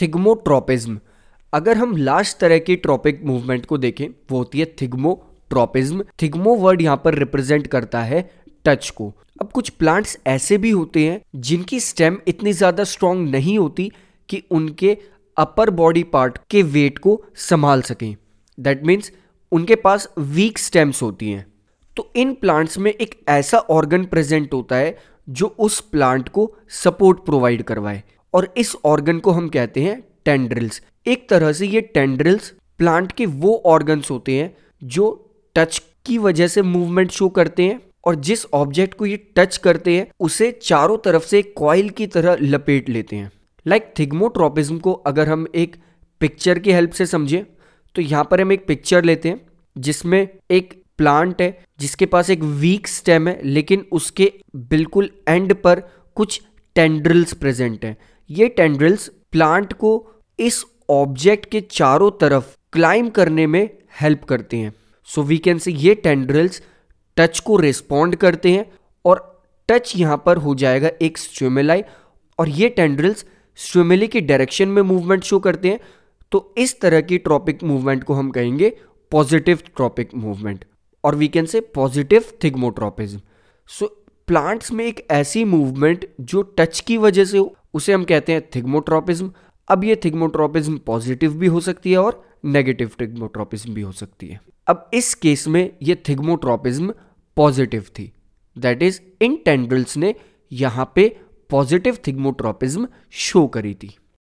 thigmotropism अगर हम last तरह की ट्रॉपिक मूवमेंट को देखें वो होती है ट्रॉपिज्म थिग्मो वर्ड यहाँ पर रिप्रेजेंट करता है टच को अब कुछ प्लांट्स ऐसे भी होते हैं जिनकी स्टेम इतनी ज़्यादा स्ट्रॉन्ग नहीं होती कि उनके अपर बॉडी पार्ट के वेट को संभाल सकें दैट मीन्स उनके पास वीक स्टेम्स होती हैं तो इन प्लांट्स में एक ऐसा ऑर्गन प्रेजेंट होता है जो उस प्लांट को सपोर्ट प्रोवाइड करवाए और इस ऑर्गन को हम कहते हैं टेंड्रिल्स एक तरह से ये टेंड्रिल्स प्लांट के वो ऑर्गन्स होते हैं जो टच की वजह से मूवमेंट शो करते हैं और जिस ऑब्जेक्ट को ये टच करते हैं उसे चारों तरफ से कॉइल की तरह लपेट लेते हैं लाइक like थिग्मोट्रोपिज्म को अगर हम एक पिक्चर की हेल्प से समझें तो यहाँ पर हम एक पिक्चर लेते हैं जिसमें एक प्लांट है जिसके पास एक वीक स्टेम है लेकिन उसके बिल्कुल एंड पर कुछ टेंड्रिल्स प्रेजेंट हैं ये टेंड्रिल्स प्लांट को इस ऑब्जेक्ट के चारों तरफ क्लाइम करने में हेल्प करते हैं सो वी कैन से ये टेंड्रिल्स टच को रिस्पॉन्ड करते हैं और टच यहाँ पर हो जाएगा एक स्ट्यूमिलाई और ये टेंड्रिल्स स्ट्यूमिली की डायरेक्शन में मूवमेंट शो करते हैं तो इस तरह की ट्रॉपिक मूवमेंट को हम कहेंगे पॉजिटिव ट्रॉपिक मूवमेंट और we can say positive thigmotropism so plants में एक ऐसी मूवमेंट जो टच की वजह से हो उसे हम कहते हैं थिग्मोट्रोपिज्म अब ये थिग्मोट्रोपिज्म पॉजिटिव भी हो सकती है और नेगेटिव थिग्मोट्रोपिज्म भी हो सकती है अब इस केस में ये थिग्मोट्रोपिज्म पॉजिटिव थी दैट इज इन टेंडल्स ने यहां पे पॉजिटिव थिग्मोट्रोपिज्म शो करी थी